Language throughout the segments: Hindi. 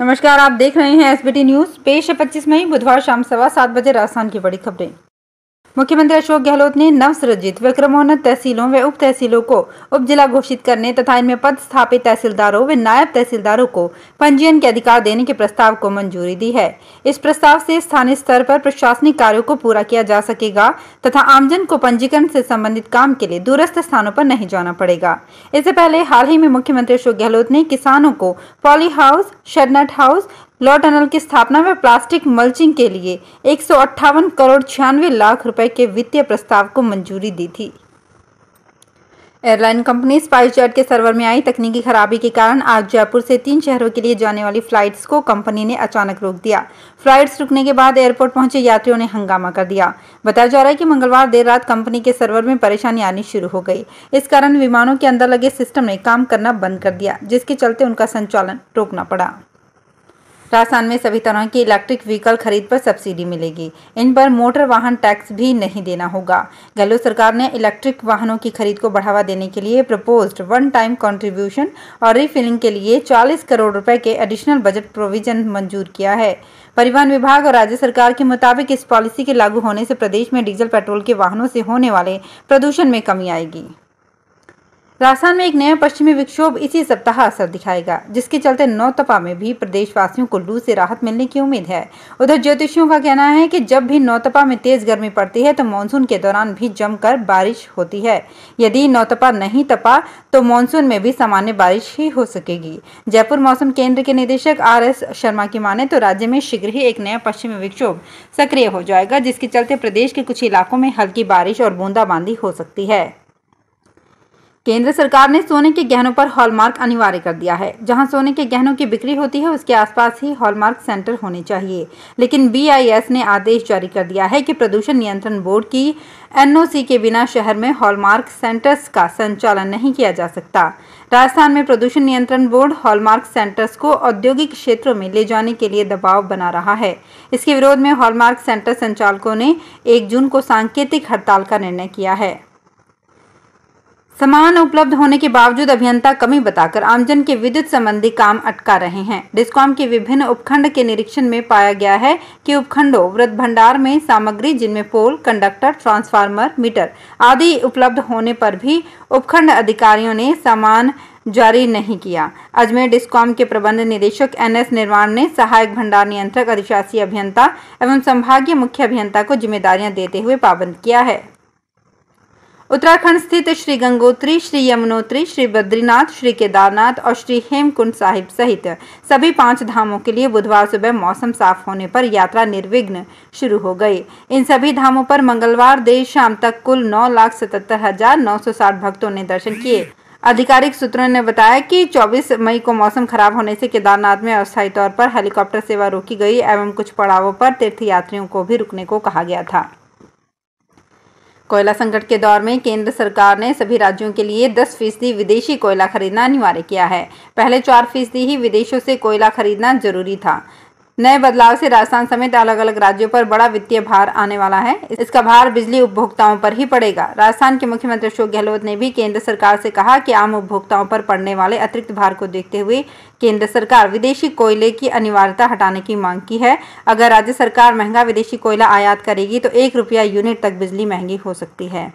नमस्कार आप देख रहे हैं एसबीटी न्यूज पेश है 25 मई बुधवार शाम सवा सात बजे राजस्थान की बड़ी खबरें मुख्यमंत्री अशोक गहलोत ने नवसृजित विक्रमोन्नत तहसीलों व उप तहसीलों को उप जिला घोषित करने तथा इनमें पद स्थापित तहसीलदारों व नायब तहसीलदारों को पंजीयन के अधिकार देने के प्रस्ताव को मंजूरी दी है इस प्रस्ताव से स्थानीय स्तर पर प्रशासनिक कार्यों को पूरा किया जा सकेगा तथा आमजन को पंजीकरण से संबंधित काम के लिए दूरस्थ स्थानों पर नहीं जाना पड़ेगा इससे पहले हाल ही में मुख्यमंत्री अशोक गहलोत ने किसानों को poly house shade net house low tunnel की स्थापना में प्लास्टिक मल्चिंग के लिए एक करोड़ छियानवे लाख रुपए के वित्तीय प्रस्ताव को मंजूरी दी थी एयरलाइन कंपनी स्पाइसजेट के सर्वर में आई तकनीकी खराबी के कारण आज जयपुर से तीन शहरों के लिए जाने वाली फ्लाइट्स को कंपनी ने अचानक रोक दिया फ्लाइट्स रुकने के बाद एयरपोर्ट पहुंचे यात्रियों ने हंगामा कर दिया बताया जा रहा है कि मंगलवार देर रात कंपनी के सर्वर में परेशानी आनी शुरू हो गई इस कारण विमानों के अंदर लगे सिस्टम ने काम करना बंद कर दिया जिसके चलते उनका संचालन रोकना पड़ा राजस्थान में सभी तरह की इलेक्ट्रिक व्हीकल खरीद पर सब्सिडी मिलेगी इन पर मोटर वाहन टैक्स भी नहीं देना होगा गहलोत सरकार ने इलेक्ट्रिक वाहनों की खरीद को बढ़ावा देने के लिए प्रपोज्ड वन टाइम कॉन्ट्रीब्यूशन और रिफिलिंग के लिए चालीस करोड़ रुपए के एडिशनल बजट प्रोविजन मंजूर किया है परिवहन विभाग और राज्य सरकार के मुताबिक इस पॉलिसी के लागू होने से प्रदेश में डीजल पेट्रोल के वाहनों से होने वाले प्रदूषण में कमी आएगी राजस्थान में एक नया पश्चिमी विक्षोभ इसी सप्ताह असर दिखाएगा जिसके चलते नौतपा में भी प्रदेशवासियों को लू से राहत मिलने की उम्मीद है उधर ज्योतिषियों का कहना है कि जब भी नौतपा में तेज गर्मी पड़ती है तो मानसून के दौरान भी जमकर बारिश होती है यदि नौतपा नहीं तपा तो मानसून में भी सामान्य बारिश ही हो सकेगी जयपुर मौसम केंद्र के निदेशक आर एस शर्मा की माने तो राज्य में शीघ्र ही एक नया पश्चिमी विक्षोभ सक्रिय हो जाएगा जिसके चलते प्रदेश के कुछ इलाकों में हल्की बारिश और बूंदाबांदी हो सकती है केंद्र सरकार ने सोने के गहनों पर हॉलमार्क अनिवार्य कर दिया है जहां सोने के गहनों की बिक्री होती है उसके आसपास ही हॉलमार्क सेंटर होने चाहिए लेकिन बीआईएस ने आदेश जारी कर दिया है कि प्रदूषण नियंत्रण बोर्ड की एनओसी के बिना शहर में हॉलमार्क सेंटर्स का संचालन नहीं किया जा सकता राजस्थान में प्रदूषण नियंत्रण बोर्ड हॉलमार्क सेंटर्स को औद्योगिक क्षेत्रों में ले जाने के लिए दबाव बना रहा है इसके विरोध में हॉलमार्क सेंटर संचालकों ने एक जून को सांकेतिक हड़ताल का निर्णय किया है सामान उपलब्ध होने के बावजूद अभियंता कमी बताकर आमजन के विद्युत संबंधी काम अटका रहे हैं डिस्कॉम के विभिन्न उपखंड के निरीक्षण में पाया गया है कि उपखंडों व्रत भंडार में सामग्री जिनमें पोल कंडक्टर ट्रांसफार्मर मीटर आदि उपलब्ध होने पर भी उपखंड अधिकारियों ने सामान जारी नहीं किया अजमेर डिस्कॉम के प्रबंध निदेशक एन एस निर्माण ने सहायक भंडार नियंत्रक अधिशासी अभियंता एवं संभागीय मुख्य अभियंता को जिम्मेदारियां देते हुए पाबंद किया है उत्तराखंड स्थित श्री गंगोत्री श्री यमुनोत्री श्री बद्रीनाथ श्री केदारनाथ और श्री हेमकुंड साहिब सहित सभी पांच धामों के लिए बुधवार सुबह मौसम साफ होने पर यात्रा निर्विघ्न शुरू हो गई इन सभी धामों पर मंगलवार देर शाम तक कुल नौ लाख सतहत्तर हजार नौ सौ साठ भक्तों ने दर्शन किए आधिकारिक सूत्रों ने बताया कि 24 मई को मौसम खराब होने से केदारनाथ में अस्थायी तौर पर हेलीकॉप्टर सेवा रोकी गई एवं कुछ पड़ावों पर तीर्थयात्रियों को भी रुकने को कहा गया था कोयला संकट के दौर में केंद्र सरकार ने सभी राज्यों के लिए 10 फीसदी विदेशी कोयला खरीदना अनिवार्य किया है पहले 4 फीसदी ही विदेशों से कोयला खरीदना जरूरी था नए बदलाव से राजस्थान समेत अलग अलग राज्यों पर बड़ा वित्तीय भार आने वाला है इसका भार बिजली उपभोक्ताओं पर ही पड़ेगा राजस्थान के मुख्यमंत्री अशोक गहलोत ने भी केंद्र सरकार से कहा कि आम उपभोक्ताओं पर पड़ने वाले अतिरिक्त भार को देखते हुए केंद्र सरकार विदेशी कोयले की अनिवार्यता हटाने की मांग की है अगर राज्य सरकार महंगा विदेशी कोयला आयात करेगी तो एक रुपया यूनिट तक बिजली महंगी हो सकती है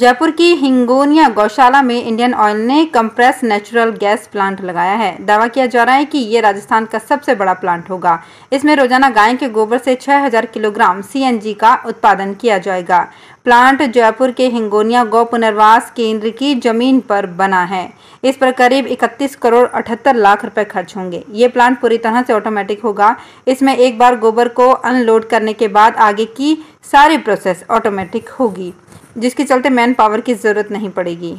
जयपुर की हिंगोनिया गौशाला में इंडियन ऑयल ने कंप्रेस नेचुरल गैस प्लांट लगाया है दावा किया जा रहा है कि ये राजस्थान का सबसे बड़ा प्लांट होगा इसमें रोजाना गाय के गोबर से 6000 किलोग्राम सीएनजी का उत्पादन किया जाएगा प्लांट जयपुर के हिंगोनिया गौ पुनर्वास केंद्र की जमीन पर बना है इस पर करीब 31 करोड़ 78 लाख रुपए खर्च होंगे ये प्लांट पूरी तरह से ऑटोमेटिक होगा इसमें एक बार गोबर को अनलोड करने के बाद आगे की सारी प्रोसेस ऑटोमेटिक होगी जिसके चलते मैन पावर की ज़रूरत नहीं पड़ेगी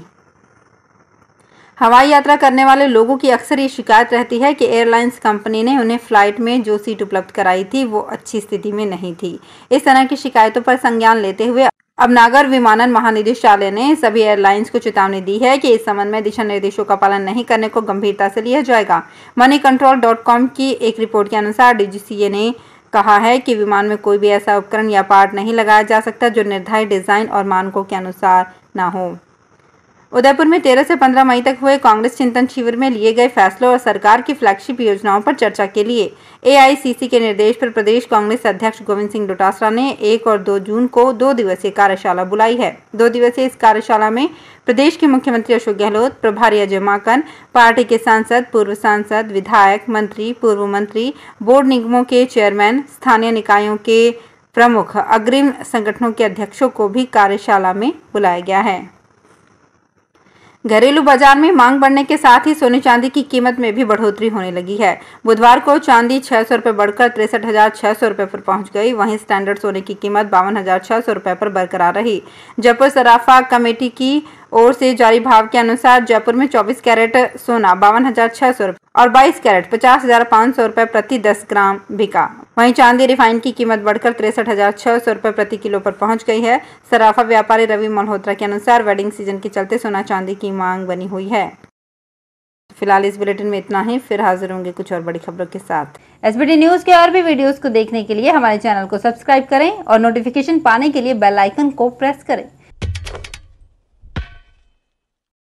हवाई यात्रा करने वाले लोगों की अक्सर ये शिकायत रहती है कि एयरलाइंस कंपनी ने उन्हें फ़्लाइट में जो सीट उपलब्ध कराई थी वो अच्छी स्थिति में नहीं थी इस तरह की शिकायतों पर संज्ञान लेते हुए अब नागर विमानन महानिदेशालय ने सभी एयरलाइंस को चेतावनी दी है कि इस संबंध में दिशा निर्देशों का पालन नहीं करने को गंभीरता से लिया जाएगा मनी कंट्रोल डॉट कॉम की एक रिपोर्ट के अनुसार डीजीसीए ने कहा है कि विमान में कोई भी ऐसा उपकरण या पार्ट नहीं लगाया जा सकता जो निर्धारित डिजाइन और मानकों के अनुसार ना हो उदयपुर में 13 से 15 मई तक हुए कांग्रेस चिंतन शिविर में लिए गए फैसलों और सरकार की फ्लैगशिप योजनाओं पर चर्चा के लिए एआईसीसी के निर्देश पर प्रदेश कांग्रेस अध्यक्ष गोविंद सिंह डोटासरा ने एक और दो जून को दो दिवसीय कार्यशाला बुलाई है दो दिवसीय इस कार्यशाला में प्रदेश के मुख्यमंत्री अशोक गहलोत प्रभारी अजय माकन पार्टी के सांसद पूर्व सांसद विधायक मंत्री पूर्व मंत्री बोर्ड निगमों के चेयरमैन स्थानीय निकायों के प्रमुख अग्रिम संगठनों के अध्यक्षों को भी कार्यशाला में बुलाया गया है घरेलू बाजार में मांग बढ़ने के साथ ही सोने चांदी की कीमत में भी बढ़ोतरी होने लगी है बुधवार को चांदी छह सौ रुपये बढ़कर तिरसठ हजार छह सौ रुपये पर पहुंच गई वहीं स्टैंडर्ड सोने की कीमत बावन हजार छह सौ रुपये पर बरकरार रही जयपुर सराफा कमेटी की ओर से जारी भाव के अनुसार जयपुर में 24 कैरेट सोना बावन हजार छह सौ और 22 कैरेट पचास हजार पाँच सौ रूपए प्रति 10 ग्राम बिका वहीं चांदी रिफाइन की कीमत बढ़कर तिरसठ हजार छह सौ रूपए प्रति किलो पर पहुंच गई है सराफा व्यापारी रवि मल्होत्रा के अनुसार वेडिंग सीजन के चलते सोना चांदी की मांग बनी हुई है फिलहाल इस बुलेटिन में इतना ही फिर हाजिर होंगे कुछ और बड़ी खबरों के साथ एस न्यूज के और भी वीडियोस को देखने के लिए हमारे चैनल को सब्सक्राइब करें और नोटिफिकेशन पाने के लिए बेल आइकन को प्रेस करें